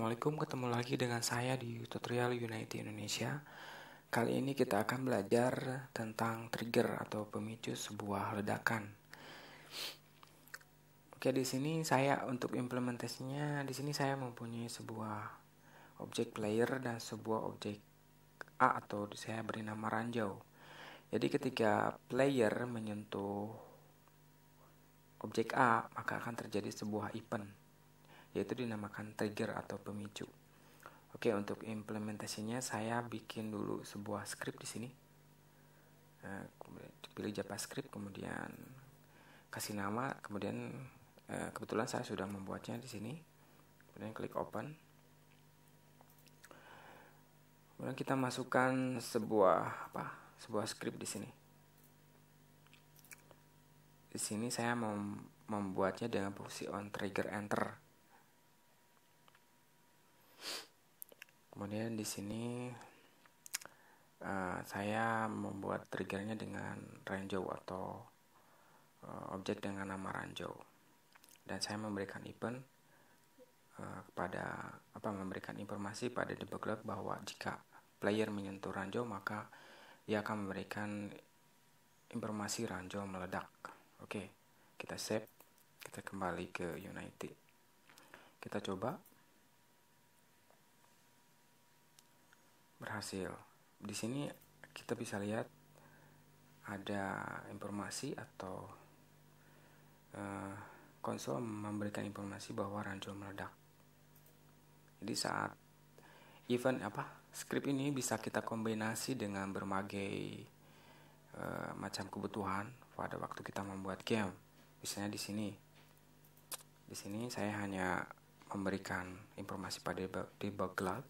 Assalamualaikum, ketemu lagi dengan saya di tutorial United Indonesia. Kali ini kita akan belajar tentang trigger atau pemicu sebuah ledakan. Oke, di sini saya untuk implementasinya, di sini saya mempunyai sebuah objek player dan sebuah objek A atau saya beri nama ranjau. Jadi ketika player menyentuh objek A, maka akan terjadi sebuah event yaitu dinamakan trigger atau pemicu. Oke, untuk implementasinya saya bikin dulu sebuah script di sini. Nah, pilih JavaScript, kemudian kasih nama, kemudian eh, kebetulan saya sudah membuatnya di sini. Kemudian klik open. Kemudian kita masukkan sebuah apa? Sebuah script di sini di sini saya membuatnya dengan fungsi on trigger enter. kemudian di sini uh, saya membuat triggernya dengan ranjo atau uh, objek dengan nama ranjo dan saya memberikan event uh, kepada apa memberikan informasi pada debug debugger bahwa jika player menyentuh ranjo maka dia akan memberikan informasi ranjo meledak oke okay, kita save kita kembali ke United kita coba hasil. Di sini kita bisa lihat ada informasi atau uh, eh, konsol memberikan informasi bahwa ranjau meledak. Jadi saat event apa script ini bisa kita kombinasi dengan berbagai uh, macam kebutuhan pada waktu kita membuat game. Misalnya di sini, di sini saya hanya memberikan informasi pada debug log.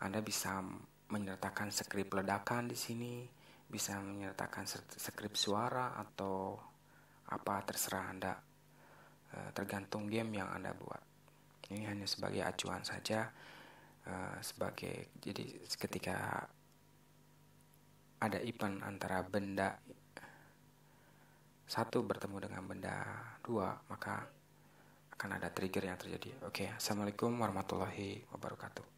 Anda bisa menyertakan skrip ledakan di sini, bisa menyertakan skrip suara atau apa terserah Anda. Eh, tergantung game yang Anda buat. Ini hanya sebagai acuan saja eh, sebagai jadi ketika ada event antara benda satu bertemu dengan benda dua maka akan ada trigger yang terjadi. Oke, okay. assalamualaikum warahmatullahi wabarakatuh.